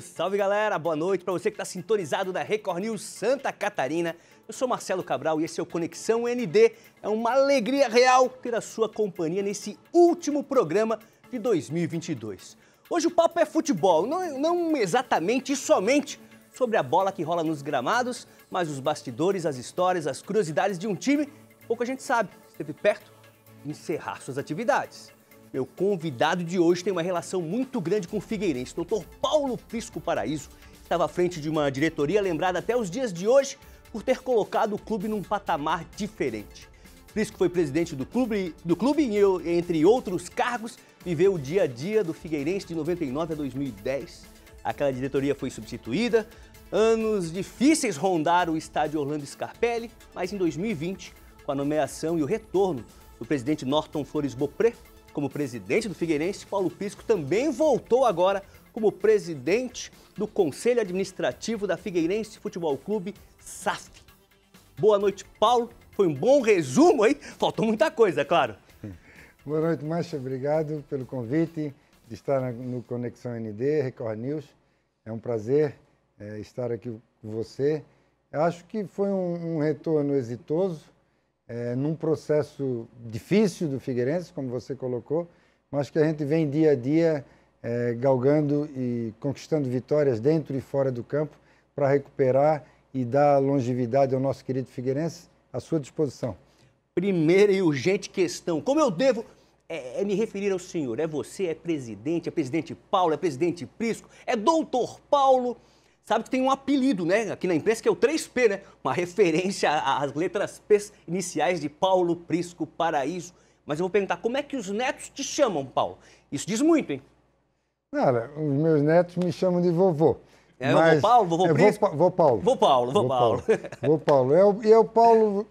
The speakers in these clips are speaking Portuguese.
Salve galera, boa noite para você que está sintonizado da Record News Santa Catarina. Eu sou Marcelo Cabral e esse é o Conexão ND. É uma alegria real ter a sua companhia nesse último programa de 2022. Hoje o papo é futebol, não, não exatamente e somente sobre a bola que rola nos gramados, mas os bastidores, as histórias, as curiosidades de um time pouco a gente sabe, esteve perto de encerrar suas atividades. Meu convidado de hoje tem uma relação muito grande com o Figueirense. Doutor Paulo Prisco Paraíso estava à frente de uma diretoria lembrada até os dias de hoje por ter colocado o clube num patamar diferente. Prisco foi presidente do clube, do clube e, entre outros cargos, viveu o dia a dia do Figueirense de 99 a 2010. Aquela diretoria foi substituída, anos difíceis rondaram o estádio Orlando Scarpelli, mas em 2020, com a nomeação e o retorno do presidente Norton Flores Bopré, como presidente do Figueirense, Paulo Pisco também voltou agora como presidente do Conselho Administrativo da Figueirense Futebol Clube, SAF. Boa noite, Paulo. Foi um bom resumo aí. Faltou muita coisa, é claro. Boa noite, Márcio. Obrigado pelo convite de estar no Conexão ND, Record News. É um prazer é, estar aqui com você. Eu acho que foi um, um retorno exitoso é, num processo difícil do Figueirense, como você colocou, mas que a gente vem dia a dia é, galgando e conquistando vitórias dentro e fora do campo para recuperar e dar longevidade ao nosso querido Figueirense à sua disposição. Primeira e urgente questão: como eu devo é, é me referir ao senhor? É você? É presidente? É presidente Paulo? É presidente Prisco? É doutor Paulo? sabe que tem um apelido, né, aqui na imprensa, que é o 3P, né? Uma referência às letras P iniciais de Paulo Prisco Paraíso. Mas eu vou perguntar, como é que os netos te chamam, Paulo? Isso diz muito, hein? Cara, os meus netos me chamam de vovô. É, mas... É vovô Paulo, vovô é, Prisco? Vou, vou Paulo. Vou Paulo, vou, vou Paulo. Paulo. vou Paulo. É eu, é o Paulo,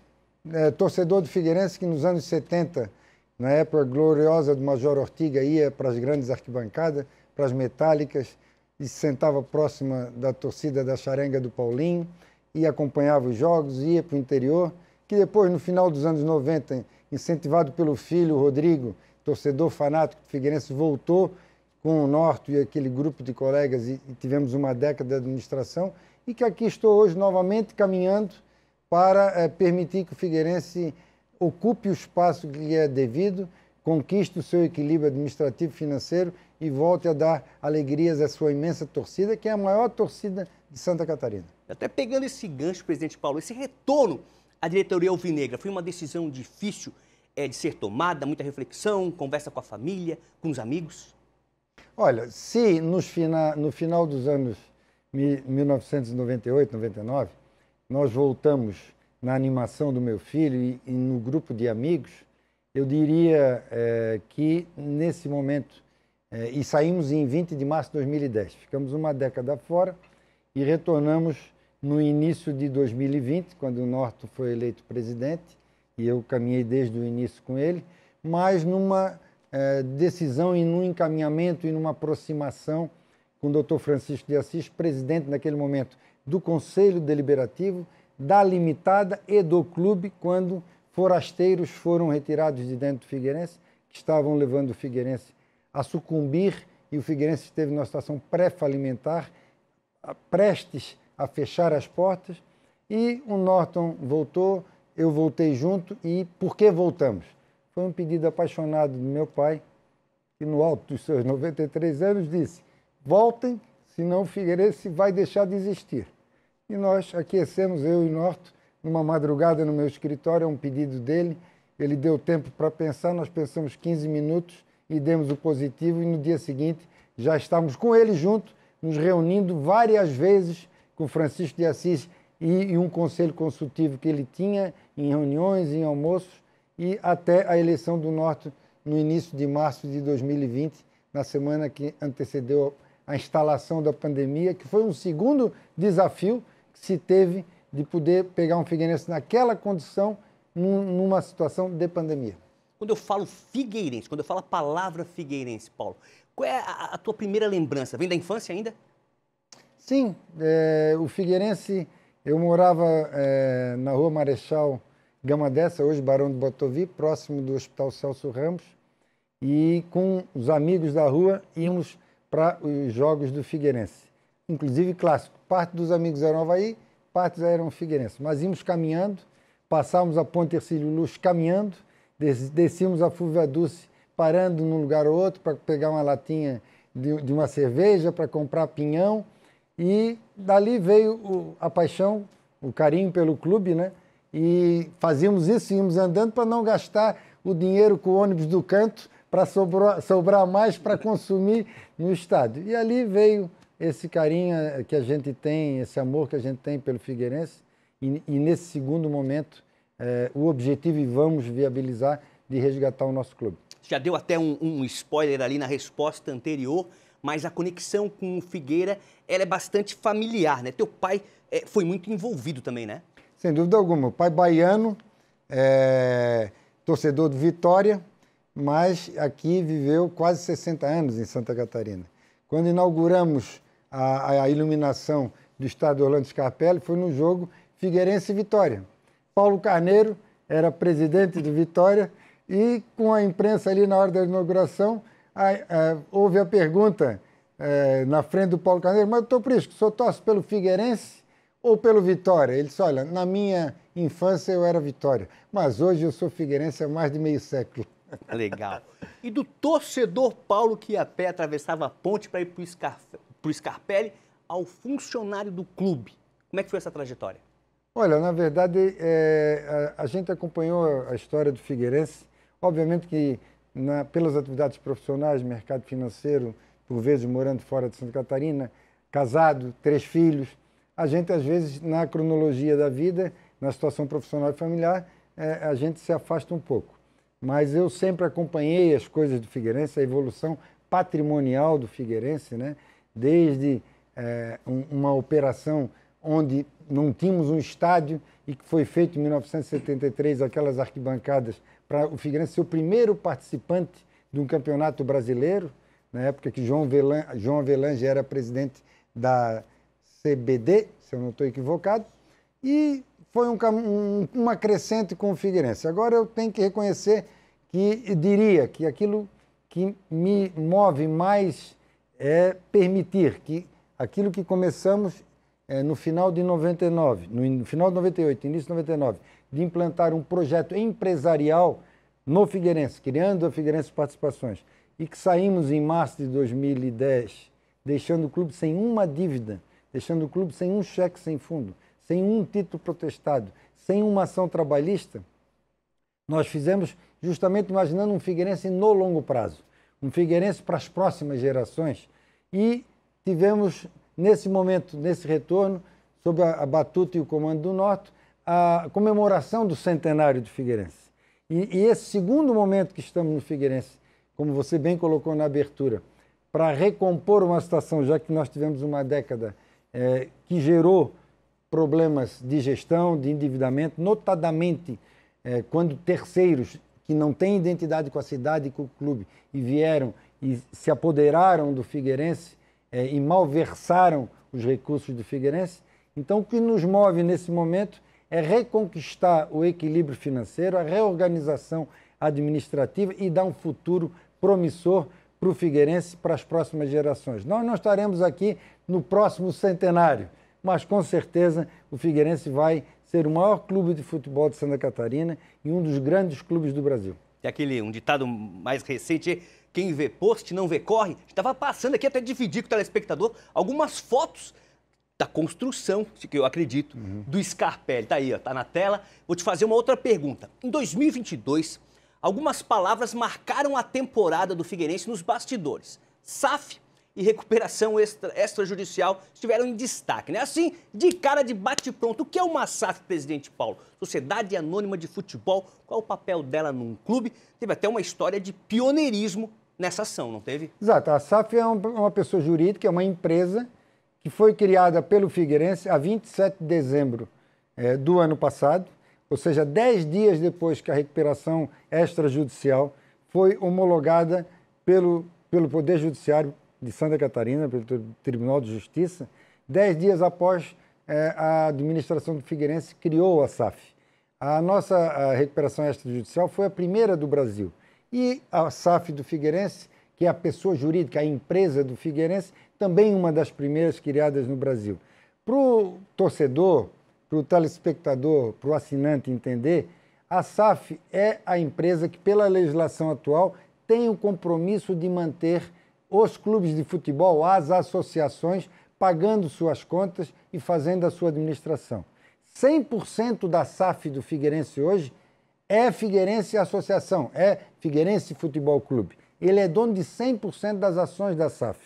é, torcedor do Figueirense, que nos anos 70, na época gloriosa do Major Ortiga, ia para as grandes arquibancadas, para as metálicas, e sentava próxima da torcida da Charenga do Paulinho e acompanhava os jogos, ia para o interior, que depois, no final dos anos 90, incentivado pelo filho Rodrigo, torcedor fanático do Figueirense, voltou com o Norto e aquele grupo de colegas e, e tivemos uma década de administração e que aqui estou hoje novamente caminhando para é, permitir que o Figueirense ocupe o espaço que lhe é devido, conquiste o seu equilíbrio administrativo financeiro e volte a dar alegrias à sua imensa torcida, que é a maior torcida de Santa Catarina. Até pegando esse gancho, presidente Paulo, esse retorno à diretoria Alvinegra foi uma decisão difícil é, de ser tomada, muita reflexão, conversa com a família, com os amigos? Olha, se fina, no final dos anos 1998, 99, nós voltamos na animação do meu filho e, e no grupo de amigos, eu diria é, que nesse momento é, e saímos em 20 de março de 2010. Ficamos uma década fora e retornamos no início de 2020, quando o Norto foi eleito presidente, e eu caminhei desde o início com ele, mas numa é, decisão e num encaminhamento e numa aproximação com o doutor Francisco de Assis, presidente naquele momento do Conselho Deliberativo, da Limitada e do Clube, quando forasteiros foram retirados de dentro do Figueirense, que estavam levando o Figueirense a sucumbir e o Figueirense esteve numa situação pré-falimentar, prestes a fechar as portas. E o Norton voltou, eu voltei junto e por que voltamos? Foi um pedido apaixonado do meu pai, que no alto dos seus 93 anos disse: voltem, senão o Figueirense vai deixar de existir. E nós aquecemos, eu e Norton, numa madrugada no meu escritório, é um pedido dele. Ele deu tempo para pensar, nós pensamos 15 minutos e demos o positivo, e no dia seguinte já estávamos com ele junto, nos reunindo várias vezes com Francisco de Assis e, e um conselho consultivo que ele tinha em reuniões, em almoços, e até a eleição do Norte no início de março de 2020, na semana que antecedeu a instalação da pandemia, que foi um segundo desafio que se teve de poder pegar um Figueirense naquela condição, numa situação de pandemia. Quando eu falo figueirense, quando eu falo a palavra figueirense, Paulo, qual é a, a tua primeira lembrança? Vem da infância ainda? Sim, é, o figueirense, eu morava é, na rua Marechal Gama Dessa, hoje Barão do Botovi, próximo do Hospital Celso Ramos, e com os amigos da rua íamos para os jogos do Figueirense, inclusive clássico. Parte dos amigos eram Havaí, parte eram Figueirense, mas íamos caminhando, passávamos a Ponte Ercílio Luz caminhando, descíamos a Fúvia Dulce parando num lugar ou outro para pegar uma latinha de, de uma cerveja, para comprar pinhão. E dali veio o, a paixão, o carinho pelo clube, né? E fazíamos isso, íamos andando para não gastar o dinheiro com o ônibus do canto para sobrar, sobrar mais para consumir no estádio. E ali veio esse carinho eh, que a gente tem, esse amor que a gente tem pelo Figueirense. e, e nesse segundo momento é, o objetivo e vamos viabilizar de resgatar o nosso clube. Já deu até um, um spoiler ali na resposta anterior, mas a conexão com o Figueira ela é bastante familiar, né? Teu pai é, foi muito envolvido também, né? Sem dúvida alguma. O pai baiano, é, torcedor do Vitória, mas aqui viveu quase 60 anos em Santa Catarina. Quando inauguramos a, a iluminação do estádio Orlando Scarpelli, foi no jogo Figueirense Vitória. Paulo Carneiro era presidente do Vitória e com a imprensa ali na hora da inauguração a, a, houve a pergunta é, na frente do Paulo Carneiro, mas doutor Prisco, o senhor torce pelo Figueirense ou pelo Vitória? Ele disse, olha, na minha infância eu era Vitória, mas hoje eu sou Figueirense há mais de meio século. Legal. E do torcedor Paulo que a pé atravessava a ponte para ir para o Scarpelli ao funcionário do clube. Como é que foi essa trajetória? Olha, na verdade, é, a, a, gente acompanhou a história do Figueirense. Obviamente que, na, pelas atividades profissionais, mercado financeiro, por vezes morando fora de Santa Catarina, casado, três filhos, a gente, às vezes, na cronologia da vida, na situação profissional e familiar, é, a gente se afasta um pouco. Mas eu sempre acompanhei as coisas do Figueirense, a evolução patrimonial do Figueirense, né? desde é, um, uma operação onde não tínhamos um estádio e que foi feito em 1973 aquelas arquibancadas para o Figueirense ser o primeiro participante de um campeonato brasileiro, na época que João, Velan, João Avelange era presidente da CBD, se eu não estou equivocado, e foi um, um, uma crescente com o Figueirense. Agora eu tenho que reconhecer que diria que aquilo que me move mais é permitir que aquilo que começamos é, no final de 99, no final de 98, início de 99, de implantar um projeto empresarial no Figueirense, criando a Figueirense Participações, e que saímos em março de 2010, deixando o clube sem uma dívida, deixando o clube sem um cheque sem fundo, sem um título protestado, sem uma ação trabalhista, nós fizemos justamente imaginando um Figueirense no longo prazo, um Figueirense para as próximas gerações, e tivemos nesse momento, nesse retorno, sob a, batuta e o comando do Norte, a comemoração do centenário do Figueirense. E, e esse segundo momento que estamos no Figueirense, como você bem colocou na abertura, para recompor uma situação, já que nós tivemos uma década é, que gerou problemas de gestão, de endividamento, notadamente é, quando terceiros que não têm identidade com a cidade e com o clube e vieram e se apoderaram do Figueirense, é, e malversaram os recursos do Figueirense. Então, o que nos move nesse momento é reconquistar o equilíbrio financeiro, a reorganização administrativa e dar um futuro promissor para o Figueirense para as próximas gerações. Nós não estaremos aqui no próximo centenário, mas com certeza o Figueirense vai ser o maior clube de futebol de Santa Catarina e um dos grandes clubes do Brasil. E aquele um ditado mais recente quem vê post não vê corre. Estava passando aqui até dividir com o telespectador algumas fotos da construção, que eu acredito, uhum. do Scarpelli. Está aí, está na tela. Vou te fazer uma outra pergunta. Em 2022, algumas palavras marcaram a temporada do Figueirense nos bastidores. SAF e recuperação extra, extrajudicial estiveram em destaque, né? Assim, de cara de bate-pronto, o que é uma SAF, presidente Paulo? Sociedade Anônima de Futebol, qual o papel dela num clube? Teve até uma história de pioneirismo nessa ação, não teve? Exato. A SAF é uma pessoa jurídica, é uma empresa que foi criada pelo Figueirense a 27 de dezembro é, do ano passado, ou seja, 10 dias depois que a recuperação extrajudicial foi homologada pelo, pelo Poder Judiciário de Santa Catarina, pelo Tribunal de Justiça, 10 dias após é, a administração do Figueirense criou a SAF. A nossa a recuperação extrajudicial foi a primeira do Brasil. E a SAF do Figueirense, que é a pessoa jurídica, a empresa do Figueirense, também uma das primeiras criadas no Brasil. Para o torcedor, para o telespectador, para o assinante entender, a SAF é a empresa que, pela legislação atual, tem o compromisso de manter os clubes de futebol, as associações, pagando suas contas e fazendo a sua administração. 100% da SAF do Figueirense hoje é Figueirense Associação, é Figueirense Futebol Clube. Ele é dono de 100% das ações da SAF.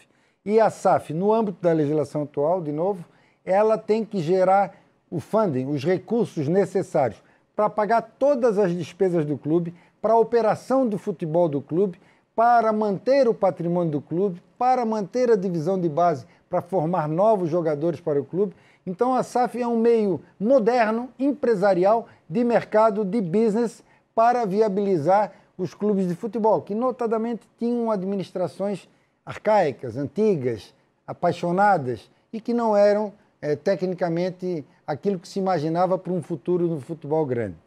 E a SAF, no âmbito da legislação atual, de novo, ela tem que gerar o funding, os recursos necessários para pagar todas as despesas do clube, para a operação do futebol do clube, para manter o patrimônio do clube, para manter a divisão de base, para formar novos jogadores para o clube. Então a SAF é um meio moderno, empresarial, de mercado, de business, para viabilizar os clubes de futebol, que notadamente tinham administrações arcaicas, antigas, apaixonadas e que não eram é, tecnicamente aquilo que se imaginava para um futuro no futebol grande.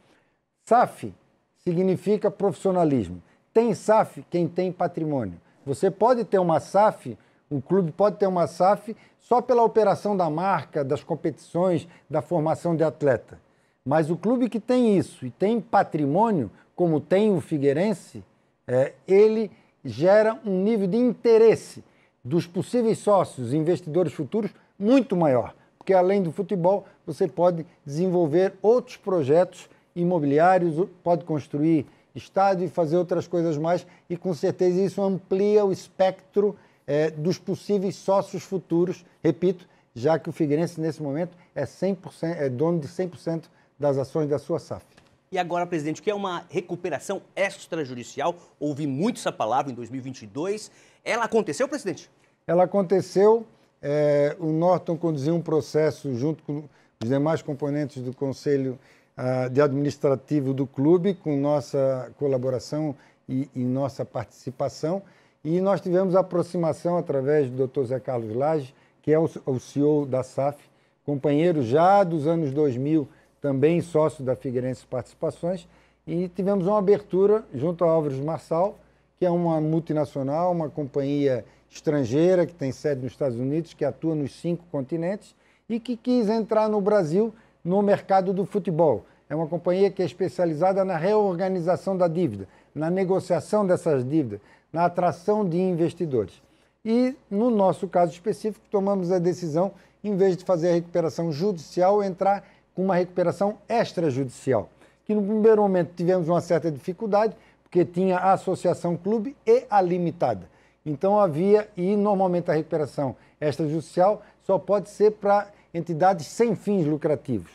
SAF significa profissionalismo. Tem SAF quem tem patrimônio. Você pode ter uma SAF um clube pode ter uma SAF só pela operação da marca, das competições, da formação de atleta. Mas o clube que tem isso e tem patrimônio, como tem o Figueirense, é, ele gera um nível de interesse dos possíveis sócios e investidores futuros muito maior. Porque além do futebol, você pode desenvolver outros projetos imobiliários, pode construir estádio e fazer outras coisas mais, e com certeza isso amplia o espectro é, dos possíveis sócios futuros, repito, já que o Figueirense, nesse momento, é, 100%, é dono de 100% das ações da sua SAF. E agora, presidente, o que é uma recuperação extrajudicial? Ouvi muito essa palavra em 2022. Ela aconteceu, presidente? Ela aconteceu. É, o Norton conduziu um processo junto com os demais componentes do Conselho ah, de Administrativo do clube, com nossa colaboração e, e nossa participação. E nós tivemos aproximação através do Dr. Zé Carlos Lage, que é o, o CEO da SAF, companheiro já dos anos 2000, também sócio da Figueirense Participações, e tivemos uma abertura junto a Álvares Marçal, que é uma multinacional, uma companhia estrangeira que tem sede nos Estados Unidos, que atua nos cinco continentes e que quis entrar no Brasil no mercado do futebol. É uma companhia que é especializada na reorganização da dívida, na negociação dessas dívidas, na atração de investidores. E, no nosso caso específico, tomamos a decisão, em vez de fazer a recuperação judicial, entrar com uma recuperação extrajudicial. Que no primeiro momento tivemos uma certa dificuldade, porque tinha a associação clube e a limitada. Então havia, e normalmente a recuperação extrajudicial só pode ser para entidades sem fins lucrativos.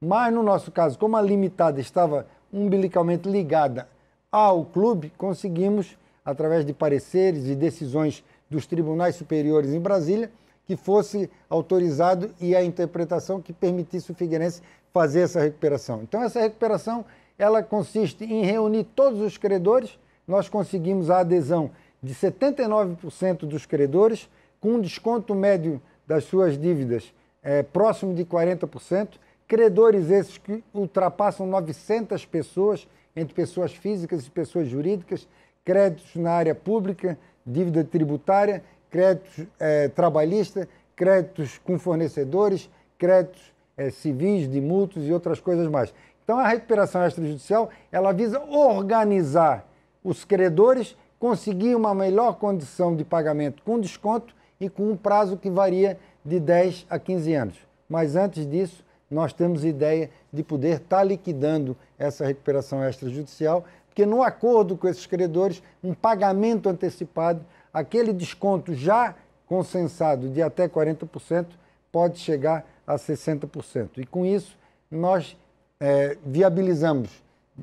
Mas no nosso caso, como a limitada estava umbilicalmente ligada ao clube, conseguimos através de pareceres e decisões dos tribunais superiores em Brasília, que fosse autorizado e a interpretação que permitisse o Figueirense fazer essa recuperação. Então essa recuperação ela consiste em reunir todos os credores. Nós conseguimos a adesão de 79% dos credores com um desconto médio das suas dívidas é, próximo de 40%. Credores esses que ultrapassam 900 pessoas, entre pessoas físicas e pessoas jurídicas, créditos na área pública, dívida tributária, créditos eh, trabalhista, créditos com fornecedores, créditos eh, civis, de multos e outras coisas mais. Então, a recuperação extrajudicial ela visa organizar os credores, conseguir uma melhor condição de pagamento com desconto e com um prazo que varia de 10 a 15 anos. Mas antes disso, nós temos ideia de poder estar tá liquidando essa recuperação extrajudicial que no acordo com esses credores, um pagamento antecipado, aquele desconto já consensado de até 40% pode chegar a 60%. E com isso, nós é, viabilizamos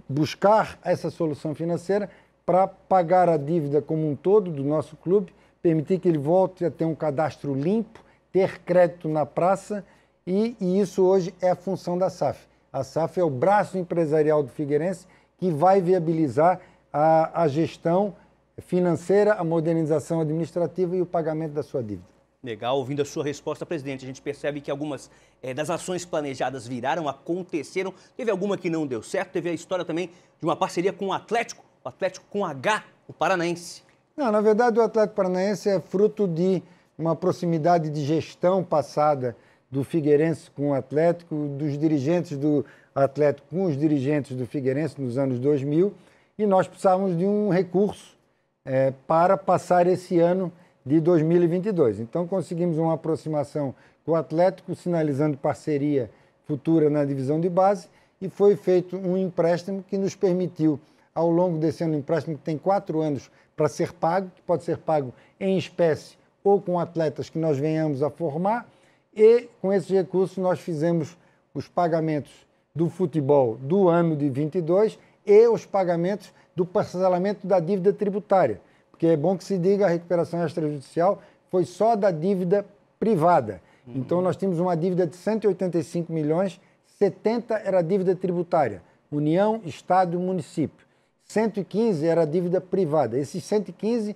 buscar essa solução financeira para pagar a dívida como um todo do nosso clube, permitir que ele volte a ter um cadastro limpo, ter crédito na praça, e, e isso hoje é a função da SAF. A SAF é o braço empresarial do Figueirense que vai viabilizar a, a gestão financeira, a modernização administrativa e o pagamento da sua dívida. Legal, ouvindo a sua resposta, presidente, a gente percebe que algumas é, das ações planejadas viraram, aconteceram. Teve alguma que não deu certo, teve a história também de uma parceria com o Atlético, o Atlético com H, o Paranaense. Não, na verdade, o Atlético Paranaense é fruto de uma proximidade de gestão passada do Figueirense com o Atlético, dos dirigentes do Atlético com os dirigentes do Figueirense nos anos 2000 e nós precisávamos de um recurso é, para passar esse ano de 2022. Então conseguimos uma aproximação com o Atlético, sinalizando parceria futura na divisão de base e foi feito um empréstimo que nos permitiu, ao longo desse ano, um empréstimo que tem quatro anos para ser pago, que pode ser pago em espécie ou com atletas que nós venhamos a formar, e com esses recursos nós fizemos os pagamentos do futebol do ano de 22 e os pagamentos do parcelamento da dívida tributária. Porque é bom que se diga a recuperação extrajudicial foi só da dívida privada. Uhum. Então nós tínhamos uma dívida de 185 milhões, 70 era dívida tributária, União, Estado e município. 115 era dívida privada. Esses 115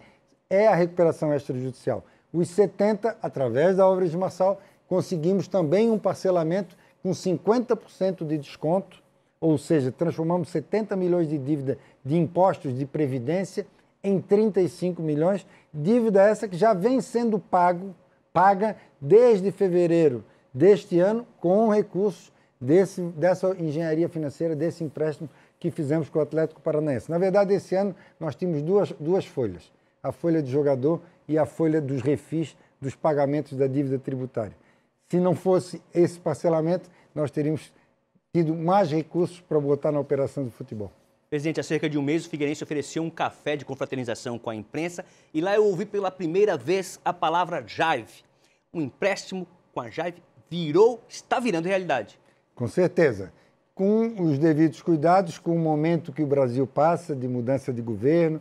é a recuperação extrajudicial. Os 70, através da obra de Marçal, conseguimos também um parcelamento com 50% de desconto, ou seja, transformamos 70 milhões de dívida de impostos de previdência em 35 milhões, dívida essa que já vem sendo pago, paga desde fevereiro deste ano com recursos desse, dessa engenharia financeira, desse empréstimo que fizemos com o Atlético Paranaense. Na verdade, esse ano nós tínhamos duas, duas folhas: a folha de jogador e a folha dos refis dos pagamentos da dívida tributária. Se não fosse esse parcelamento, nós teríamos tido mais recursos para botar na operação do futebol. Presidente, há cerca de um mês o Figueirense ofereceu um café de confraternização com a imprensa e lá eu ouvi pela primeira vez a palavra Jive. Um empréstimo com a Jive virou, está virando realidade. Com certeza. Com os devidos cuidados, com o momento que o Brasil passa de mudança de governo,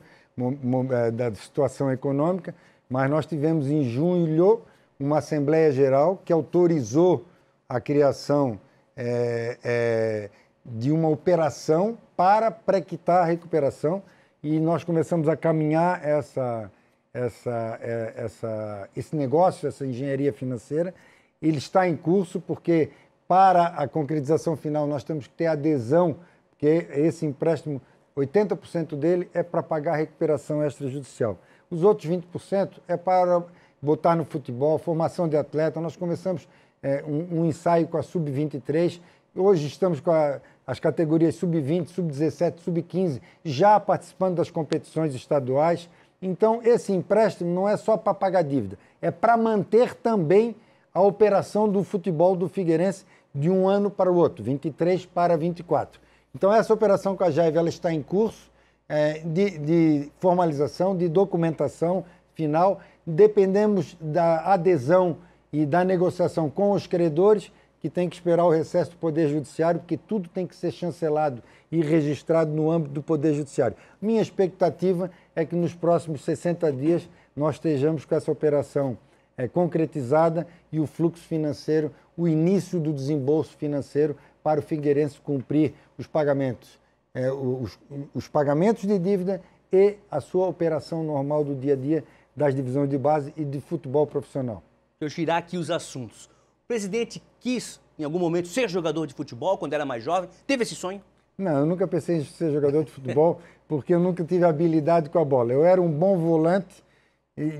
eh, da situação econômica, mas nós tivemos em julho uma Assembleia Geral que autorizou a criação é, é, de uma operação para prequitar a recuperação e nós começamos a caminhar essa, essa, é, essa, esse negócio, essa engenharia financeira. Ele está em curso porque para a concretização final nós temos que ter adesão, porque esse empréstimo, 80% dele é para pagar a recuperação extrajudicial. Os outros 20% é para botar no futebol, formação de atleta. Nós começamos é, um, um, ensaio com a Sub-23, hoje estamos com a, as categorias Sub-20, Sub-17, Sub-15, já participando das competições estaduais. Então, esse empréstimo não é só para pagar dívida, é para manter também a operação do futebol do Figueirense de um ano para o outro, 23 para 24. Então, essa operação com a Jaive ela está em curso é, de, de formalização, de documentação final dependemos da adesão e da negociação com os credores, que tem que esperar o recesso do Poder Judiciário, porque tudo tem que ser chancelado e registrado no âmbito do Poder Judiciário. Minha expectativa é que nos próximos 60 dias nós estejamos com essa operação é, concretizada e o fluxo financeiro, o início do desembolso financeiro para o Figueirense cumprir os pagamentos, é, os, os pagamentos de dívida e a sua operação normal do dia a dia das divisões de base e de futebol profissional. Eu girar aqui os assuntos. O presidente quis, em algum momento, ser jogador de futebol quando era mais jovem? Teve esse sonho? Não, eu nunca pensei em ser jogador de futebol porque eu nunca tive habilidade com a bola. Eu era um bom volante,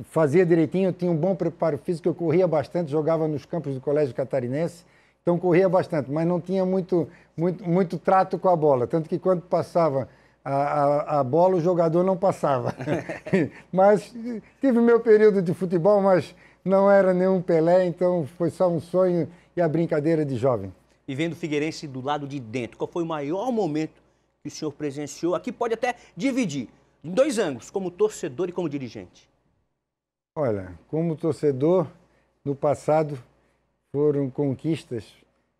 fazia direitinho, eu tinha um bom preparo físico, eu corria bastante, jogava nos campos do Colégio Catarinense, então corria bastante, mas não tinha muito, muito, muito trato com a bola. Tanto que quando passava a, a, a bola o jogador não passava. mas tive meu período de futebol, mas não era nenhum Pelé, então foi só um sonho e a brincadeira de jovem. E vendo o Figueirense do lado de dentro, qual foi o maior momento que o senhor presenciou? Aqui pode até dividir em dois ângulos, como torcedor e como dirigente. Olha, como torcedor, no passado foram conquistas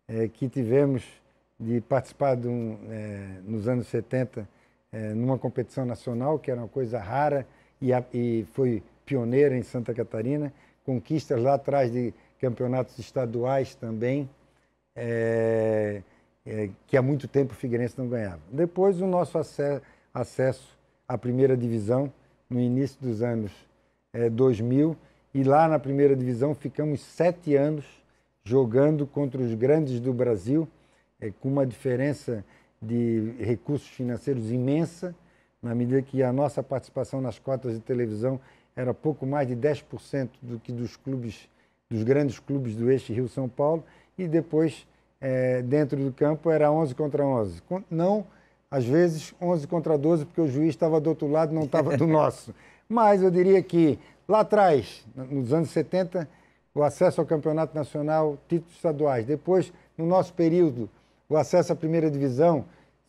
é, que tivemos de participar de um, é, nos anos 70 é, numa competição nacional, que era uma coisa rara e, a, e foi pioneira em Santa Catarina, conquistas lá atrás de campeonatos estaduais também, é, é, que há muito tempo o Figueirense não ganhava. Depois o nosso acé acesso à primeira divisão, no início dos anos é, 2000, e lá na primeira divisão ficamos sete anos jogando contra os grandes do Brasil, com uma diferença de recursos financeiros imensa, na medida que a nossa participação nas cotas de televisão era pouco mais de 10% do que dos clubes, dos grandes clubes do eixo Rio-São Paulo, e depois, é, dentro do campo, era 11 contra 11. Não, às vezes, 11 contra 12, porque o juiz estava do outro lado, não estava do nosso. Mas eu diria que, lá atrás, nos anos 70, o acesso ao campeonato nacional, títulos estaduais. Depois, no nosso período, o acesso à primeira divisão,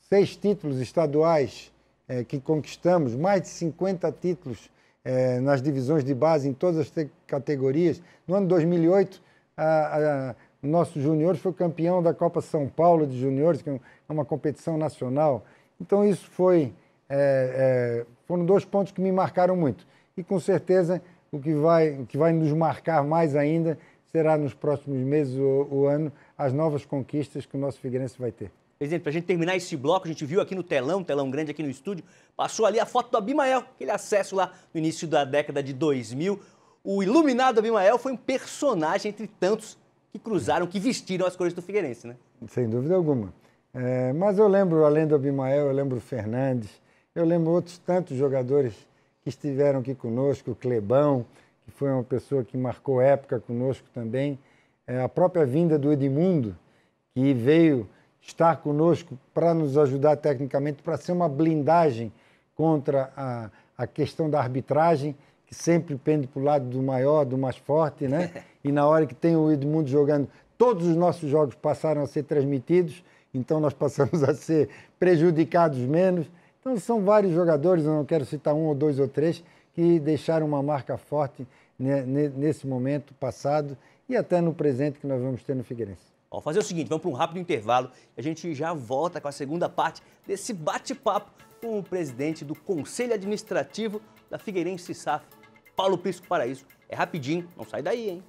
seis títulos estaduais é, que conquistamos, mais de 50 títulos é, nas divisões de base, em todas as categorias. No ano 2008, a, a, nosso júnior foi campeão da Copa São Paulo de Juniores, que é, é uma competição nacional. Então, isso foi, é, foram dois pontos que me marcaram muito. E, com certeza, o que vai, o que vai nos marcar mais ainda será nos próximos meses ou, ou ano as novas conquistas que o nosso Figueirense vai ter. Presidente, para a gente terminar esse bloco, a gente viu aqui no telão, telão grande aqui no estúdio, passou ali a foto do Abimael, aquele acesso lá no início da década de 2000. O iluminado Abimael foi um personagem entre tantos que cruzaram, que vestiram as cores do Figueirense, né? Sem dúvida alguma. É, mas eu lembro, além do Abimael, eu lembro o Fernandes, eu lembro outros tantos jogadores que estiveram aqui conosco, o Clebão, que foi uma pessoa que marcou época conosco também. É a própria vinda do Edmundo, que veio estar conosco para nos ajudar tecnicamente, para ser uma blindagem contra a, a questão da arbitragem, que sempre pende para o lado do maior, do mais forte, né? E na hora que tem o Edmundo jogando, todos os nossos jogos passaram a ser transmitidos, então nós passamos a ser prejudicados menos. Então são vários jogadores, eu não quero citar um ou dois ou três, que deixaram uma marca forte né, nesse momento passado e até no presente que nós vamos ter no Figueirense. Vamos fazer o seguinte, vamos para um rápido intervalo e a gente já volta com a segunda parte desse bate-papo com o presidente do Conselho Administrativo da Figueirense SAF, Paulo Prisco Paraíso. É rapidinho, não sai daí, hein?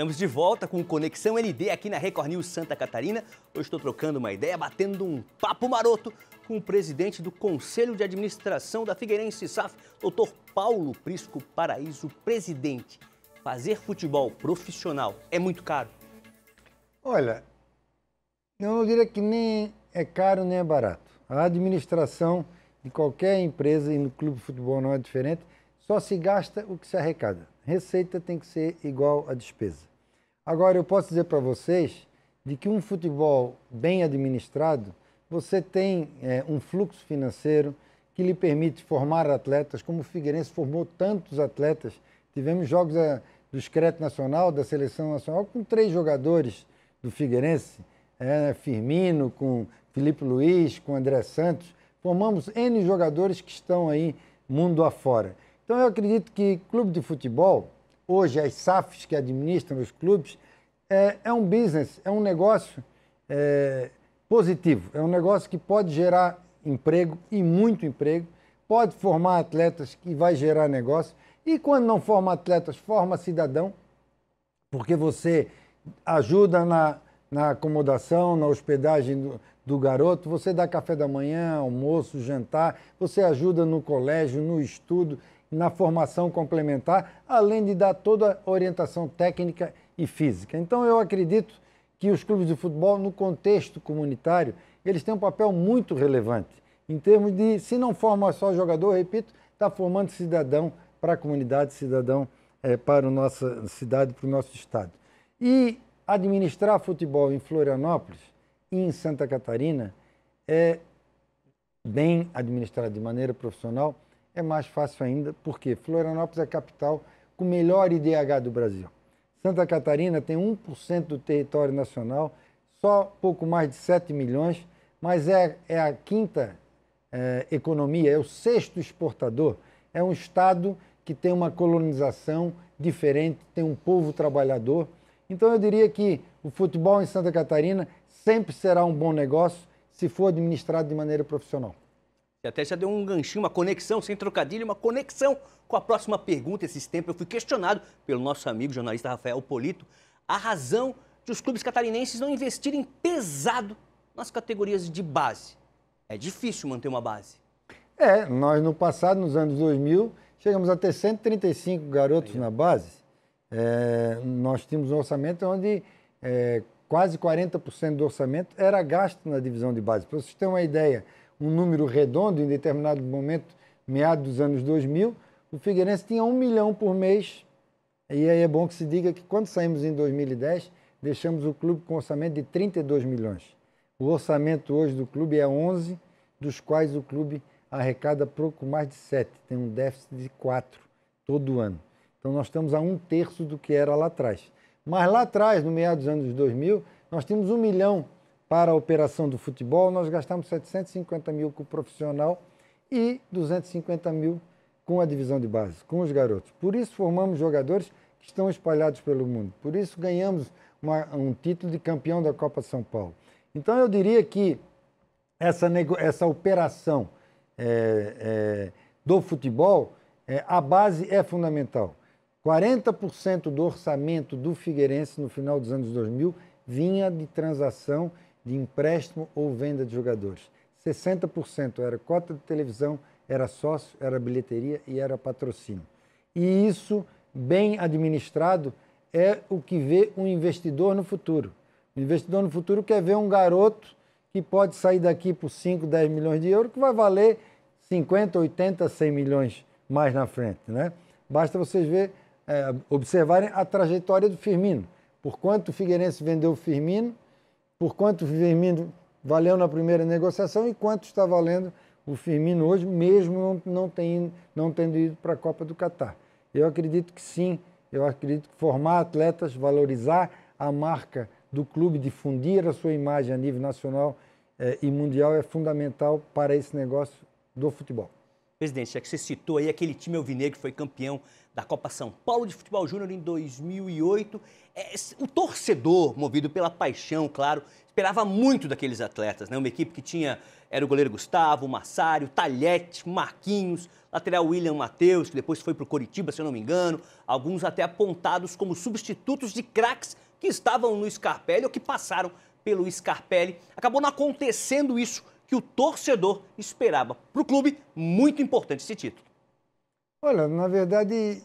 Estamos de volta com Conexão ND aqui na Record News Santa Catarina. Hoje estou trocando uma ideia, batendo um papo maroto com o presidente do Conselho de Administração da Figueirense SAF, doutor Paulo Prisco Paraíso, presidente. Fazer futebol profissional é muito caro? Olha, eu não diria que nem é caro nem é barato. A administração de qualquer empresa e no clube de futebol não é diferente, só se gasta o que se arrecada. Receita tem que ser igual à despesa. Agora, eu posso dizer para vocês de que um futebol bem administrado, você tem é, um fluxo financeiro que lhe permite formar atletas, como o Figueirense formou tantos atletas. Tivemos jogos a, é, do Escreto Nacional, da Seleção Nacional, com três jogadores do Figueirense, é, Firmino, com Felipe Luiz, com André Santos. Formamos N jogadores que estão aí mundo afora. Então eu acredito que clube de futebol hoje as SAFs que administram os clubes, é, é um business, é um negócio é, positivo, é um negócio que pode gerar emprego e muito emprego, pode formar atletas que vai gerar negócio, e quando não forma atletas, forma cidadão, porque você ajuda na, na acomodação, na hospedagem do, do garoto, você dá café da manhã, almoço, jantar, você ajuda no colégio, no estudo na formação complementar, além de dar toda a orientação técnica e física. Então eu acredito que os clubes de futebol, no contexto comunitário, eles têm um papel muito relevante em termos de, se não forma só jogador, repito, está formando cidadão para a comunidade, cidadão é, para a nossa cidade, para o nosso estado. E administrar futebol em Florianópolis e em Santa Catarina é bem administrado de maneira profissional é mais fácil ainda, porque Florianópolis é a capital com o melhor IDH do Brasil. Santa Catarina tem 1% do território nacional, só pouco mais de 7 milhões, mas é, é a quinta é, economia, é o sexto exportador. É um estado que tem uma colonização diferente, tem um povo trabalhador. Então eu diria que o futebol em Santa Catarina sempre será um bom negócio se for administrado de maneira profissional. Você até já deu um ganchinho, uma conexão, sem trocadilho, uma conexão com a próxima pergunta. Esses tempos eu fui questionado pelo nosso amigo jornalista Rafael Polito a razão de os clubes catarinenses não investirem pesado nas categorias de base. É difícil manter uma base. É, nós no passado, nos anos 2000, chegamos a ter 135 garotos Aí. na base. É, nós tínhamos um orçamento onde é, quase 40% do orçamento era gasto na divisão de base. Para vocês terem uma ideia, um número redondo, em determinado momento, meados dos anos 2000, o Figueirense tinha um milhão por mês. E aí é bom que se diga que quando saímos em 2010, deixamos o clube com orçamento de 32 milhões. O orçamento hoje do clube é 11, dos quais o clube arrecada pouco mais de 7, tem um déficit de 4 todo ano. Então nós estamos a um terço do que era lá atrás. Mas lá atrás, no meio dos anos 2000, nós tínhamos um milhão para a operação do futebol, nós gastamos 750 mil com o profissional e 250 mil com a divisão de base, com os garotos. Por isso formamos jogadores que estão espalhados pelo mundo. Por isso ganhamos uma, um título de campeão da Copa São Paulo. Então eu diria que essa, nego, essa operação é, é, do futebol, é, a base é fundamental. 40% do orçamento do Figueirense no final dos anos 2000 vinha de transação de empréstimo ou venda de jogadores. 60% era cota de televisão, era sócio, era bilheteria e era patrocínio. E isso, bem administrado, é o que vê um investidor no futuro. O investidor no futuro quer ver um garoto que pode sair daqui por 5, 10 milhões de euros, que vai valer 50, 80, 100 milhões mais na frente. Né? Basta vocês ver, é, observarem a trajetória do Firmino. Por quanto o Figueirense vendeu o Firmino por quanto o Firmino valeu na primeira negociação e quanto está valendo o Firmino hoje, mesmo não, não, tem, não tendo ido para a Copa do Catar. Eu acredito que sim, eu acredito que formar atletas, valorizar a marca do clube, difundir a sua imagem a nível nacional eh, e mundial é fundamental para esse negócio do futebol. Presidente, é que você citou aí aquele time alvinegro que foi campeão da Copa São Paulo de Futebol Júnior em 2008. É, o torcedor, movido pela paixão, claro, esperava muito daqueles atletas, né? Uma equipe que tinha era o goleiro Gustavo, Massário, Talhete, Marquinhos, lateral William Matheus, que depois foi para o Coritiba, se eu não me engano, alguns até apontados como substitutos de craques que estavam no Scarpelli ou que passaram pelo Scarpelli. Acabou não acontecendo isso que o torcedor esperava para o clube, muito importante esse título. Olha, na verdade,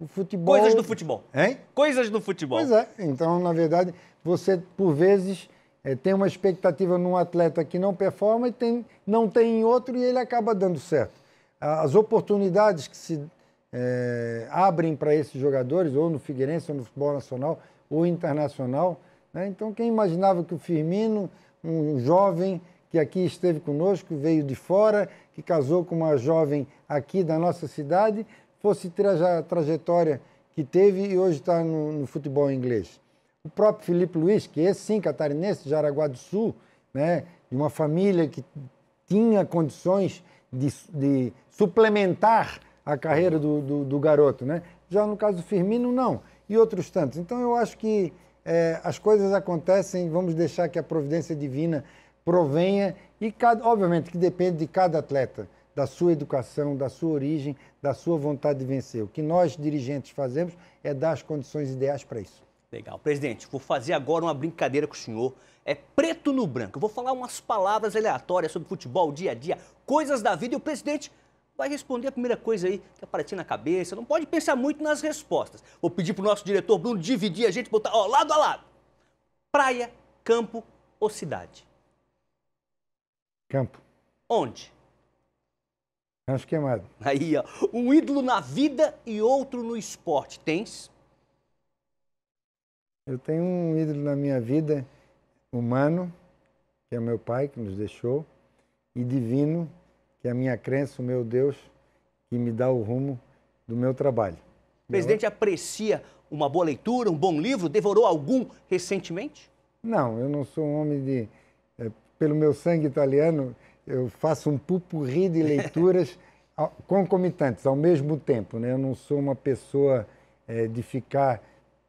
o futebol. Coisas do futebol. Hein? Coisas do futebol. Pois é. Então, na verdade, você, por vezes, é, tem uma expectativa num atleta que não performa e tem, não tem em outro e ele acaba dando certo. As oportunidades que se é, abrem para esses jogadores, ou no Figueirense, ou no futebol nacional, ou internacional. Né? Então, quem imaginava que o Firmino, um jovem que aqui esteve conosco, veio de fora, que casou com uma jovem aqui da nossa cidade, fosse ter a trajetória que teve e hoje está no, no, futebol inglês. O próprio Felipe Luiz, que esse é, sim, catarinense, de Jaraguá do Sul, né, de uma família que tinha condições de, de suplementar a carreira do, do, do, garoto. Né? Já no caso do Firmino, não. E outros tantos. Então eu acho que é, as coisas acontecem, vamos deixar que a providência divina provenha e cada, obviamente que depende de cada atleta, da sua educação, da sua origem, da sua vontade de vencer. O que nós dirigentes fazemos é dar as condições ideais para isso. Legal. Presidente, vou fazer agora uma brincadeira com o senhor. É preto no branco. Eu vou falar umas palavras aleatórias sobre futebol, dia a dia, coisas da vida e o presidente vai responder a primeira coisa aí que aparecer na cabeça. Não pode pensar muito nas respostas. Vou pedir pro nosso diretor Bruno dividir a gente, botar ó, lado a lado. Praia, campo ou cidade? Campo. Onde? Rancho Queimado. Aí, ó. Um ídolo na vida e outro no esporte. Tens? Eu tenho um ídolo na minha vida humano, que é meu pai, que nos deixou, e divino, que é a minha crença, o meu Deus, que me dá o rumo do meu trabalho. O presidente aprecia uma boa leitura, um bom livro? Devorou algum recentemente? Não, eu não sou um homem de pelo meu sangue italiano, eu faço um pupurri de leituras concomitantes, ao mesmo tempo. Né? Eu não sou uma pessoa é, de ficar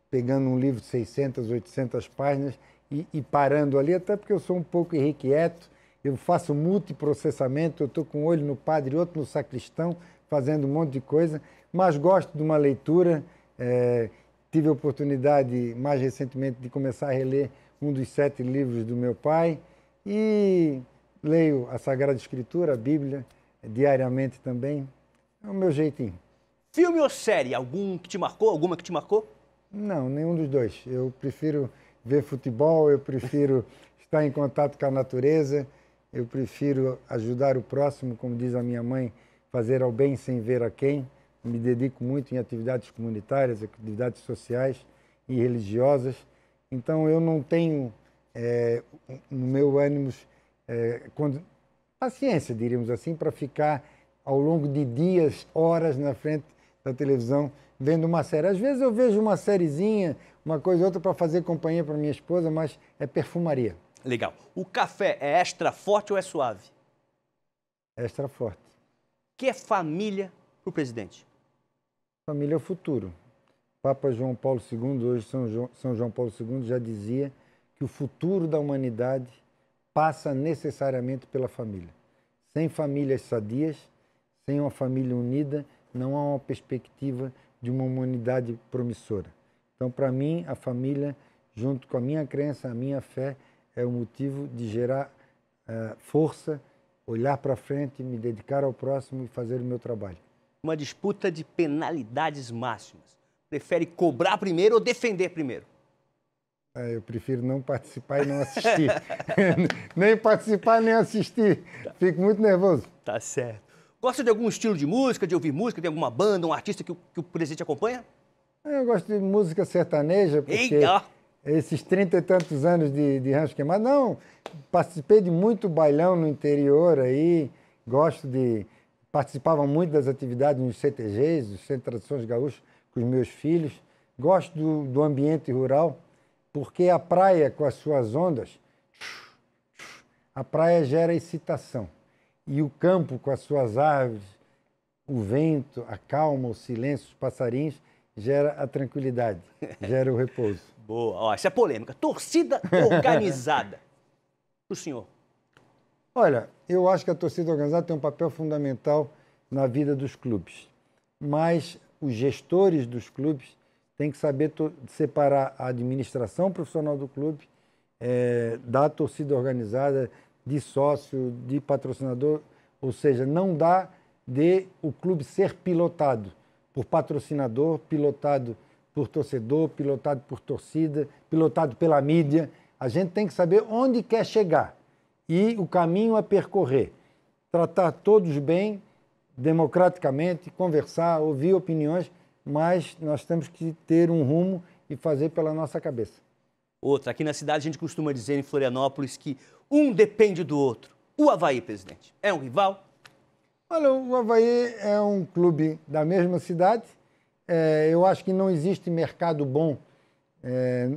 pegando um livro de 600, 800 páginas e, e, parando ali, até porque eu sou um pouco irrequieto, eu faço multiprocessamento, eu estou com um olho no padre, e outro no sacristão, fazendo um monte de coisa, mas gosto de uma leitura. É, tive a oportunidade, mais recentemente, de começar a reler um dos sete livros do meu pai, e leio a Sagrada Escritura, a Bíblia, diariamente também. É o meu jeitinho. Filme ou série? Algum que te marcou? Alguma que te marcou? Não, nenhum dos dois. Eu prefiro ver futebol, eu prefiro estar em contato com a natureza, eu prefiro ajudar o próximo, como diz a minha mãe, fazer ao bem sem ver a quem. Me dedico muito em atividades comunitárias, atividades sociais e religiosas. Então eu não tenho é, no meu ânimo, é, quando, paciência, diríamos assim, para ficar ao longo de dias, horas na frente da televisão vendo uma série. Às vezes eu vejo uma sériezinha, uma coisa ou outra para fazer companhia para minha esposa, mas é perfumaria. Legal. O café é extra forte ou é suave? Extra forte. Que é família para o presidente? Família é o futuro. Papa João Paulo II, hoje São João, São João Paulo II já dizia que o futuro da humanidade passa necessariamente pela família. Sem famílias sadias, sem uma família unida, não há uma perspectiva de uma humanidade promissora. Então, para mim, a família, junto com a minha crença, a minha fé, é o motivo de gerar uh, força, olhar para frente, me dedicar ao próximo e fazer o meu trabalho. Uma disputa de penalidades máximas. Prefere cobrar primeiro ou defender primeiro? Ah, eu prefiro não participar e não assistir. nem participar, nem assistir. Tá. Fico muito nervoso. Tá certo. Gosta de algum estilo de música, de ouvir música, de alguma banda, um artista que, que o presidente acompanha? Ah, eu gosto de música sertaneja, porque Eita. esses trinta e tantos anos de, de rancho queimado, não, participei de muito bailão no interior aí, gosto de... Participava muito das atividades nos CTGs, dos Centros de Tradições Gaúchos, com os meus filhos. Gosto do, do ambiente rural, porque a praia, com as suas ondas, a praia gera excitação. E o campo, com as suas árvores, o vento, a calma, o silêncio, os passarinhos, gera a tranquilidade, gera o repouso. Boa, Ó, essa é polêmica. Torcida organizada. o senhor. Olha, eu acho que a torcida organizada tem um papel fundamental na vida dos clubes, mas os gestores dos clubes tem que saber separar a administração profissional do clube é, da torcida organizada, de sócio, de patrocinador, ou seja, não dá de o clube ser pilotado por patrocinador, pilotado por torcedor, pilotado por torcida, pilotado pela mídia. A gente tem que saber onde quer chegar e o caminho a percorrer. Tratar todos bem, democraticamente, conversar, ouvir opiniões, mas nós temos que ter um rumo e fazer pela nossa cabeça. Outra, aqui na cidade a gente costuma dizer em Florianópolis que um depende do outro. O Havaí, presidente, é um rival? Olha, o Havaí é um clube da mesma cidade. É, eu acho que não existe mercado bom. É,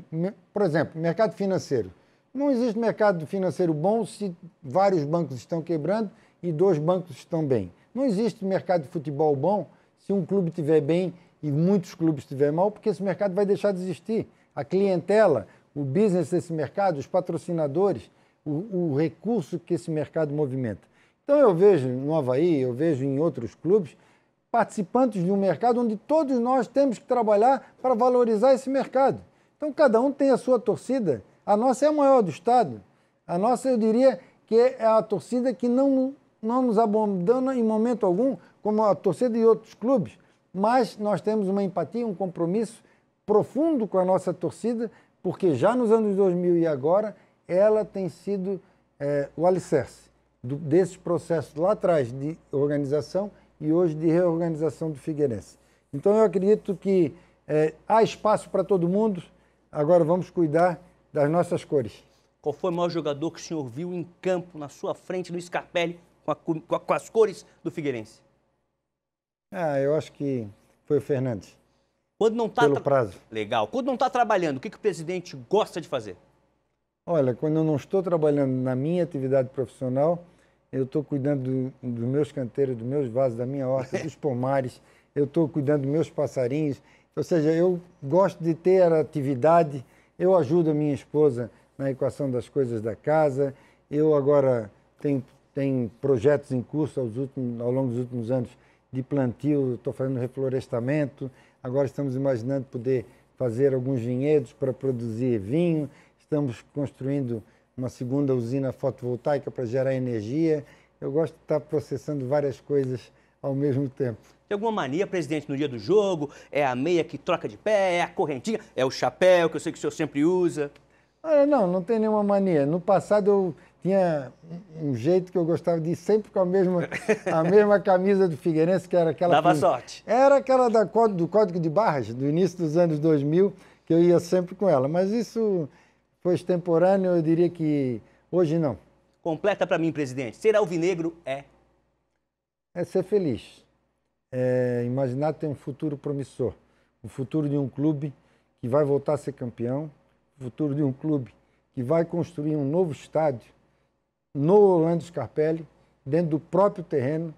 por exemplo, mercado financeiro. Não existe mercado financeiro bom se vários bancos estão quebrando e dois bancos estão bem. Não existe mercado de futebol bom se um clube estiver bem e muitos clubes estiverem mal, porque esse mercado vai deixar de existir. A clientela, o business desse mercado, os patrocinadores, o, o recurso que esse mercado movimenta. Então eu vejo no Havaí, eu vejo em outros clubes, participantes de um mercado onde todos nós temos que trabalhar para valorizar esse mercado. Então cada um tem a sua torcida, a nossa é a maior do Estado. A nossa, eu diria, que é a torcida que não, não nos abandona em momento algum, como a torcida de outros clubes mas nós temos uma empatia, um compromisso profundo com a nossa torcida, porque já nos anos 2000 e agora, ela tem sido é, o alicerce do, desses processos lá atrás de organização e hoje de reorganização do Figueirense. Então eu acredito que é, há espaço para todo mundo, agora vamos cuidar das nossas cores. Qual foi o maior jogador que o senhor viu em campo, na sua frente, no Scarpelli, com, a, com as cores do Figueirense? Ah, eu acho que foi o Fernandes. Quando não está pelo prazo. Legal. Quando não está trabalhando, o que, que o presidente gosta de fazer? Olha, quando eu não estou trabalhando na minha atividade profissional, eu estou cuidando dos do meus canteiros, dos meus vasos, da minha horta, dos pomares, eu estou cuidando dos meus passarinhos. Ou seja, eu gosto de ter atividade, eu ajudo a minha esposa na equação das coisas da casa, eu agora tenho, tenho projetos em curso aos últimos, ao longo dos últimos anos de plantio, estou fazendo reflorestamento, agora estamos imaginando poder fazer alguns vinhedos para produzir vinho, estamos construindo uma segunda usina fotovoltaica para gerar energia. Eu gosto de estar processando várias coisas ao mesmo tempo. Tem alguma mania, presidente, no dia do jogo? É a meia que troca de pé, é a correntinha, é o chapéu que eu sei que o senhor sempre usa? não, não tem nenhuma mania. No passado eu tinha um jeito que eu gostava de ir sempre com a mesma, a mesma camisa do Figueirense, que era aquela... Dava que, sorte. Era aquela da, do Código de Barras, do início dos anos 2000, que eu ia sempre com ela. Mas isso foi extemporâneo, eu diria que hoje não. Completa para mim, presidente. Ser alvinegro é? É ser feliz. É imaginar ter um futuro promissor. O futuro de um clube que vai voltar a ser campeão. O futuro de um clube que vai construir um novo estádio no Orlando Scarpelli, dentro do próprio terreno,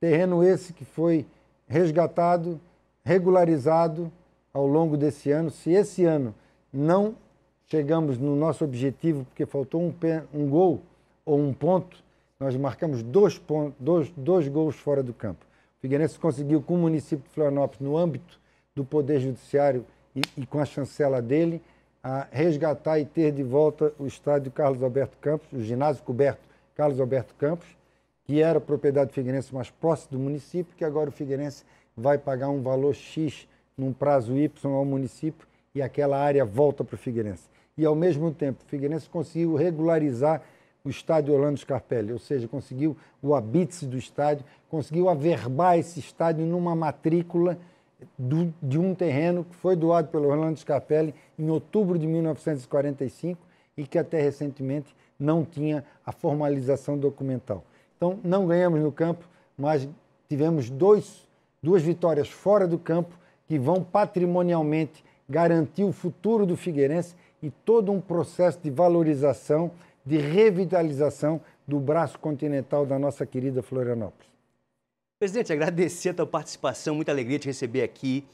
terreno esse que foi resgatado, regularizado ao longo desse ano. Se esse ano não chegamos no nosso objetivo porque faltou um, um gol ou um ponto, nós marcamos dois, pontos, dois, dois gols fora do campo. O Figueirense conseguiu com o município de Florianópolis, no âmbito do Poder Judiciário e, e com a chancela dele, a resgatar e ter de volta o estádio Carlos Alberto Campos, o ginásio coberto Carlos Alberto Campos, que era propriedade do Figueirense, mas próximo do município, que agora o Figueirense vai pagar um valor X num prazo Y ao município e aquela área volta para o Figueirense. E, ao mesmo tempo, o Figueirense conseguiu regularizar o estádio Orlando Scarpelli, ou seja, conseguiu o habite do estádio, conseguiu averbar esse estádio numa matrícula do, de um terreno que foi doado pelo Orlando Scarpelli em outubro de 1945 e que até recentemente não tinha a formalização documental. Então, não ganhamos no campo, mas tivemos dois, duas vitórias fora do campo que vão patrimonialmente garantir o futuro do Figueirense e todo um processo de valorização, de revitalização do braço continental da nossa querida Florianópolis. Presidente, agradecer a tua participação, muita alegria te receber aqui.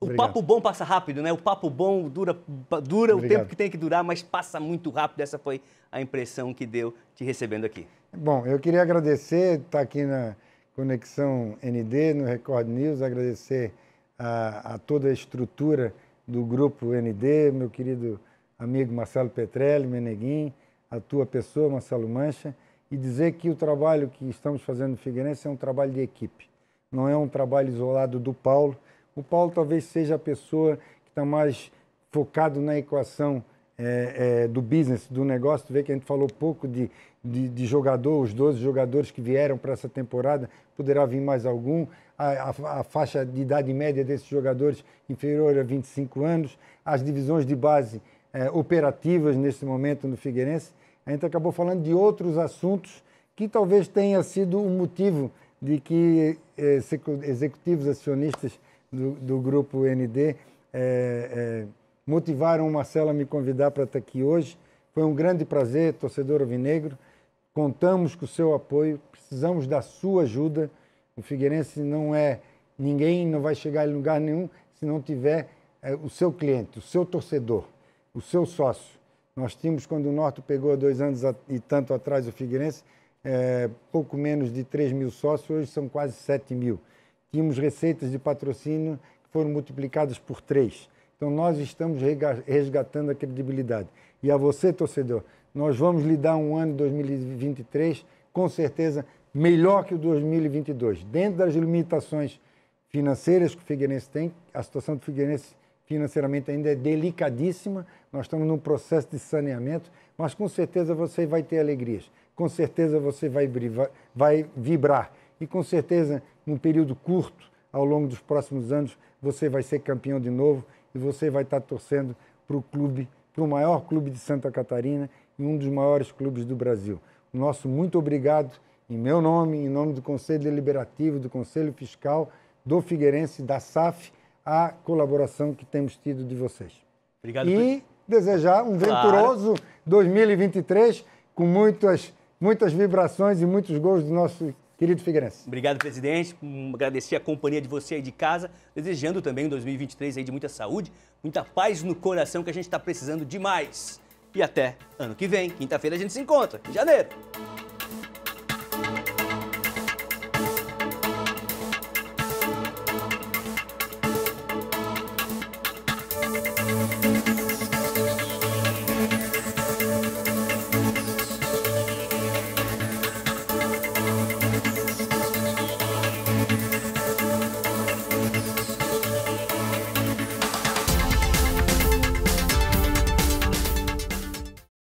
O Obrigado. papo bom passa rápido, né? O papo bom dura, dura o tempo que tem que durar, mas passa muito rápido. Essa foi a impressão que deu te recebendo aqui. Bom, eu queria agradecer estar tá aqui na Conexão ND, no Record News, agradecer a, a toda a estrutura do grupo ND, meu querido amigo Marcelo Petrelli, Meneguim, a tua pessoa, Marcelo Mancha e dizer que o trabalho que estamos fazendo no Figueirense é um trabalho de equipe, não é um trabalho isolado do Paulo. O Paulo talvez seja a pessoa que está mais focado na equação é, é, do business, do negócio. Tu vê que a gente falou pouco de, de, de jogador, os 12 jogadores que vieram para essa temporada, poderá vir mais algum. A, a, a, faixa de idade média desses jogadores inferior a 25 anos, as divisões de base é, operativas nesse momento no Figueirense a gente acabou falando de outros assuntos que talvez tenha sido um motivo de que eh, executivos acionistas do, do grupo ND eh, eh, motivaram o Marcelo a me convidar para estar aqui hoje. Foi um grande prazer, torcedor Ovinegro. Contamos com o seu apoio, precisamos da sua ajuda. O Figueirense não é ninguém, não vai chegar em lugar nenhum se não tiver é, o seu cliente, o seu torcedor, o seu sócio. Nós tínhamos, quando o Norte pegou dois anos e tanto atrás o Figueirense, é, pouco menos de 3 mil sócios, hoje são quase 7 mil. Tínhamos receitas de patrocínio que foram multiplicadas por 3. Então, nós estamos resgatando a credibilidade. E a você, torcedor, nós vamos lhe dar um ano 2023, com certeza, melhor que o 2022. Dentro das limitações financeiras que o Figueirense tem, a situação do Figueirense financeiramente ainda é delicadíssima, nós estamos num processo de saneamento, mas com certeza você vai ter alegrias, com certeza você vai, vai vibrar e com certeza, num período curto, ao longo dos próximos anos, você vai ser campeão de novo e você vai estar torcendo para o clube, para o maior clube de Santa Catarina e um dos maiores clubes do Brasil. O nosso muito obrigado em meu nome, em nome do Conselho Deliberativo, do Conselho Fiscal, do Figueirense, da SAF, a colaboração que temos tido de vocês. Obrigado. E... Por desejar um venturoso claro. 2023 com muitas, muitas vibrações e muitos gols do nosso querido Figueirense. Obrigado, presidente. Hum, agradecer a companhia de você aí de casa, desejando também um 2023 aí de muita saúde, muita paz no coração que a gente está precisando demais. E até ano que vem, quinta-feira a gente se encontra, em janeiro.